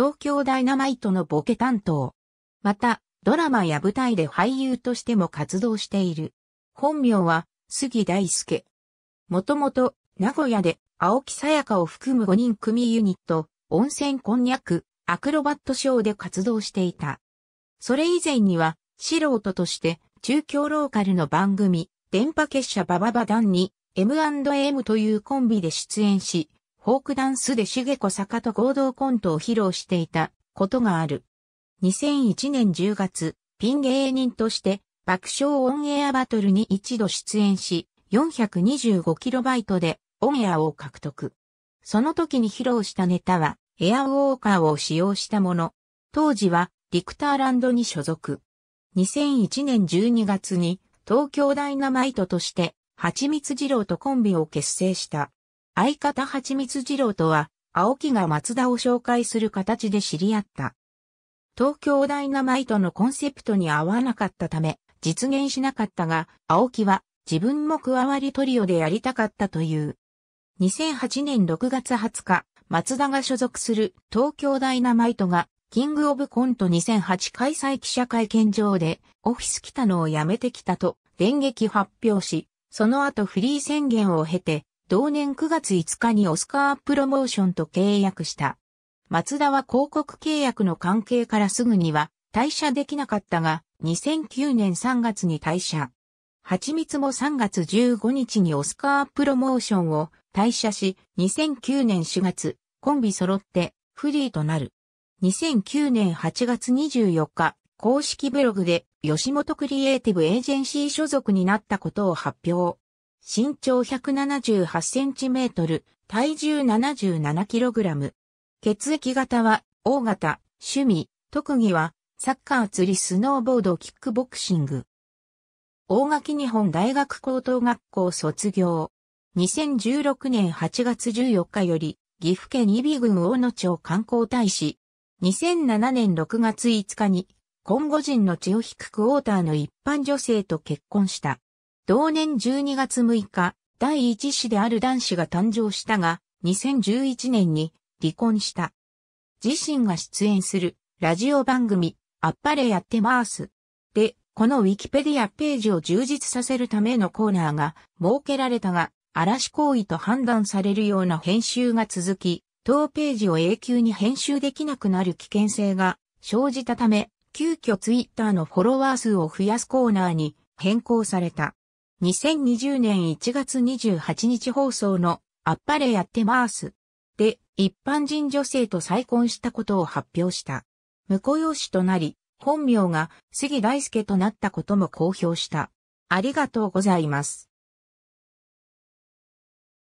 東京ダイナマイトのボケ担当。また、ドラマや舞台で俳優としても活動している。本名は、杉大輔。もともと、名古屋で、青木さやかを含む5人組ユニット、温泉こんにゃく、アクロバットショーで活動していた。それ以前には、素人として、中京ローカルの番組、電波結社バババ団に、M&M というコンビで出演し、フォークダンスで茂子坂と合同コントを披露していたことがある。2001年10月、ピン芸人として爆笑オンエアバトルに一度出演し、4 2 5イトでオンエアを獲得。その時に披露したネタは、エアウォーカーを使用したもの。当時は、リクターランドに所属。2001年12月に、東京ダイナマイトとして、蜂蜜二郎とコンビを結成した。相方蜂蜜二郎とは、青木が松田を紹介する形で知り合った。東京ダイナマイトのコンセプトに合わなかったため、実現しなかったが、青木は自分も加わりトリオでやりたかったという。2008年6月20日、松田が所属する東京ダイナマイトが、キングオブコント2008開催記者会見場で、オフィス来たのをやめてきたと、電撃発表し、その後フリー宣言を経て、同年9月5日にオスカープロモーションと契約した。松田は広告契約の関係からすぐには退社できなかったが、2009年3月に退社。蜂蜜も3月15日にオスカープロモーションを退社し、2009年4月、コンビ揃ってフリーとなる。2009年8月24日、公式ブログで吉本クリエイティブエージェンシー所属になったことを発表。身長178センチメートル、体重77キログラム。血液型は、O 型、趣味、特技は、サッカー釣りスノーボードキックボクシング。大垣日本大学高等学校卒業。2016年8月14日より、岐阜県伊比郡大野町観光大使。2007年6月5日に、コンゴ人の血を引くクォーターの一般女性と結婚した。同年12月6日、第一子である男子が誕生したが、2011年に離婚した。自身が出演するラジオ番組、あっぱれやってまーす。で、このウィキペディアページを充実させるためのコーナーが設けられたが、嵐行為と判断されるような編集が続き、当ページを永久に編集できなくなる危険性が生じたため、急遽ツイッターのフォロワー数を増やすコーナーに変更された。2020年1月28日放送のあっぱれやってまーす。で、一般人女性と再婚したことを発表した。婿養子となり、本名が杉大介となったことも公表した。ありがとうございます。